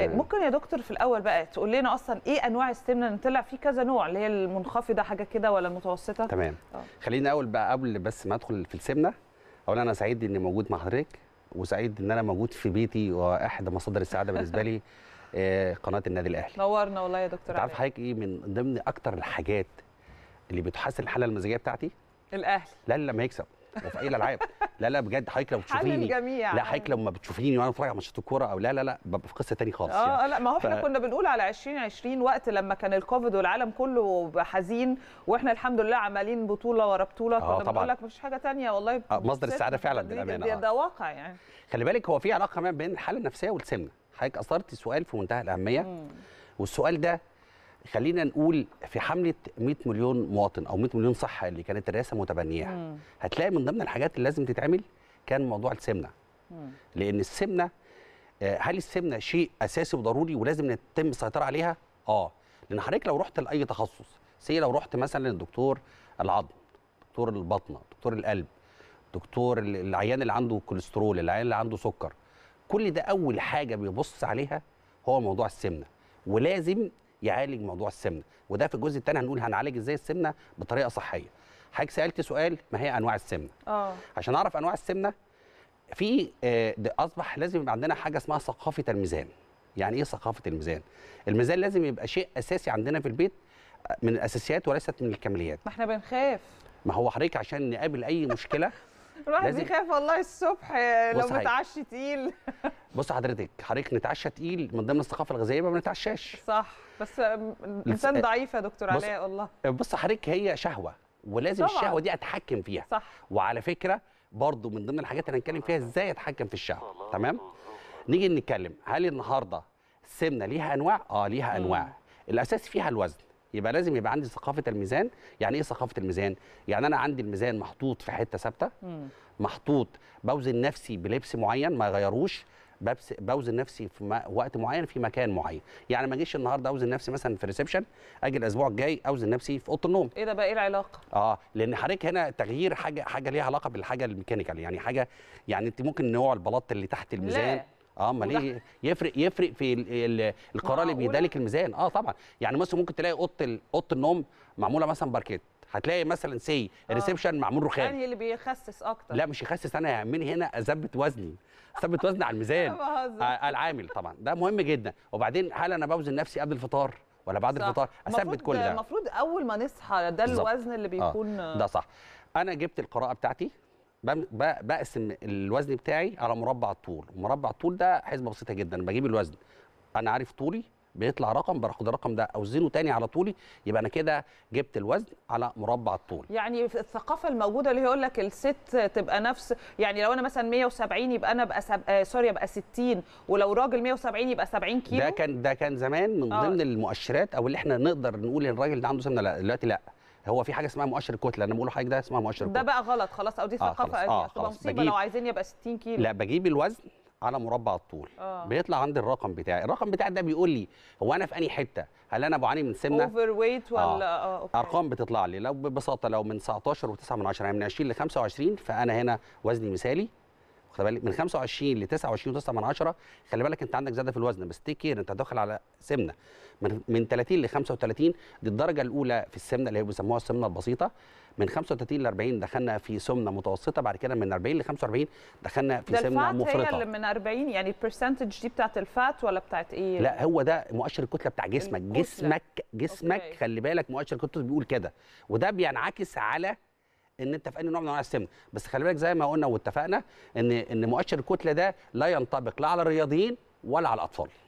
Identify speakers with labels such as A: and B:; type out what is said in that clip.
A: ممكن يا دكتور في الاول بقى تقول لنا اصلا ايه انواع السمنه اللي طلع في كذا نوع اللي هي المنخفضه حاجه كده ولا المتوسطه تمام
B: أوه. اول بقى قبل بس ما ادخل في السمنه اولا انا سعيد اني موجود مع حضرتك وسعيد ان انا موجود في بيتي واحد مصادر السعاده بالنسبه لي آه، قناه النادي الاهلي
A: نورنا والله يا دكتور عارف
B: حضرتك ايه من ضمن اكتر الحاجات اللي بتحسن الحاله المزاجيه بتاعتي الاهلي لا لما يكسب وفي اي الالعاب لا لا بجد حضرتك لو بتشوفيني لا حضرتك لما بتشوفيني وانا بتفرج على ماتشات الكوره او لا لا لا ببقى في قصه ثانيه خالص اه يعني. لا ما هو احنا كنا
A: بنقول على 2020 وقت لما كان الكوفيد والعالم كله حزين واحنا الحمد لله عمالين بطوله ورا بطوله آه، كنا بنقول لك مفيش حاجه ثانيه والله آه مصدر السعاده فعلا للامانه آه. ده واقع يعني
B: خلي بالك هو في علاقه ما بين الحاله النفسيه والسمنه حضرتك اثرتي سؤال في منتهى الاهميه والسؤال ده خلينا نقول في حمله 100 مليون مواطن او 100 مليون صحه اللي كانت الرئاسه متبنياها هتلاقي من ضمن الحاجات اللي لازم تتعمل كان موضوع السمنه مم. لان السمنه آه، هل السمنه شيء اساسي وضروري ولازم نتم السيطره عليها اه لان حضرتك لو رحت لاي تخصص سي لو رحت مثلا للدكتور العظم دكتور البطنه دكتور القلب دكتور العيان اللي عنده كوليسترول العيان اللي عنده سكر كل ده اول حاجه بيبص عليها هو موضوع السمنه ولازم يعالج موضوع السمنه وده في الجزء الثاني هنقول هنعالج ازاي السمنه بطريقه صحيه حضرتك سالت سؤال ما هي انواع السمنه اه عشان اعرف انواع السمنه في آه، اصبح لازم يبقى عندنا حاجه اسمها ثقافه الميزان يعني ايه ثقافه الميزان الميزان لازم يبقى شيء اساسي عندنا في البيت آه، من الاساسيات وليست من الكماليات ما احنا بنخاف ما هو حضرتك عشان نقابل اي مشكله
A: الواحد بيخاف والله الصبح لو متعشي تقيل
B: بص حضرتك حضرتك نتعشى تقيل من ضمن الثقافه الغذائيه ما بنتعشاش
A: صح بس الانسان آه، ضعيف يا دكتور علاء والله
B: آه، بص حضرتك هي شهوه ولازم طبعا. الشهوه دي اتحكم فيها صح وعلى فكره برضو من ضمن الحاجات اللي هنتكلم فيها ازاي اتحكم في الشهوه تمام نيجي نتكلم هل النهارده السمنه ليها انواع اه ليها انواع الاساس فيها الوزن يبقى لازم يبقى عندي ثقافه الميزان يعني ايه ثقافه الميزان يعني انا عندي الميزان محطوط في حته ثابته محطوط بوزن نفسي بلبس معين ما غيروش بوزن نفسي في وقت معين في مكان معين يعني ما اجيش النهارده اوزن نفسي مثلا في ريسبشن اجي الاسبوع الجاي اوزن نفسي في اوضه النوم ايه ده بقى ايه العلاقه اه لان حضرتك هنا تغيير حاجه حاجه ليها علاقه بالحاجه الميكانيكال يعني حاجه يعني انت ممكن نوع البلاط اللي تحت الميزان لا. اه امال ايه يفرق يفرق في القرار اللي بيدلك الميزان اه طبعا يعني مثلا ممكن تلاقي اوضه اوضه النوم معموله مثلا باركيت هتلاقي مثلا سي الريسبشن اه. معمول رخام يعني
A: اللي بيخسس اكتر لا مش
B: يخسس انا من هنا اثبت وزني اثبت وزني على الميزان آه، العامل طبعا ده مهم جدا وبعدين هل انا بوزن نفسي قبل الفطار ولا بعد صح. الفطار اثبت كل ده المفروض
A: اول ما نصحى ده الوزن اللي آه. بيكون آه. ده صح
B: انا جبت القراءه بتاعتي بقسم الوزن بتاعي على مربع الطول مربع الطول ده حسبه بسيطه جدا بجيب الوزن انا عارف طولي بيطلع رقم باخد الرقم ده اوزنه تاني على طولي يبقى انا كده جبت الوزن على مربع الطول
A: يعني الثقافه الموجوده اللي يقول لك الست تبقى نفس يعني لو انا مثلا 170 يبقى انا ابقى سب... آه سوري ابقى 60 ولو راجل 170 يبقى 70 كيلو ده
B: كان ده كان زمان من آه. ضمن آه. المؤشرات او اللي احنا نقدر نقول ان الراجل ده عنده سمنه لا دلوقتي لا هو في حاجه اسمها مؤشر الكتله انا بقول لحضرتك ده اسمها مؤشر الكتله
A: ده بقى غلط خلاص او دي آه، ثقافه آه آه يعني، هتبقى مصيبه لو عايزين يبقى 60 كيلو لا
B: بجيب الوزن على مربع الطول آه. بيطلع عندي الرقم بتاعي الرقم بتاعي ده بيقول لي هو انا في انهي حته هل انا بعاني من سمنه اوفر
A: ويت ولا آه. آه. أوكي.
B: ارقام بتطلع لي لو ببساطه لو من 19 و9 من 10 يعني من 20 ل 25 فانا هنا وزني مثالي خد بالك من 25 ل 29 و9 من 10 خلي بالك انت عندك زياده في الوزن بس تيك كير انت داخل على سمنه من من 30 ل 35 دي الدرجه الاولى في السمنه اللي هي بيسموها السمنه البسيطه من 35 ل 40 دخلنا في سمنه متوسطه بعد كده من 40 ل 45 دخلنا في سمنه مفرطه هي اللي
A: من 40 يعني البرسنتج دي بتاعت الفات ولا بتاعت ايه لا
B: هو ده مؤشر الكتله بتاع جسمك الكتلة. جسمك جسمك أوكي. خلي بالك مؤشر الكتله بيقول كده وده بينعكس على ان انت في اي نوع من انواع السمنه بس خلي بالك زي ما قلنا واتفقنا ان ان مؤشر الكتله ده لا ينطبق لا على الرياضيين ولا على الاطفال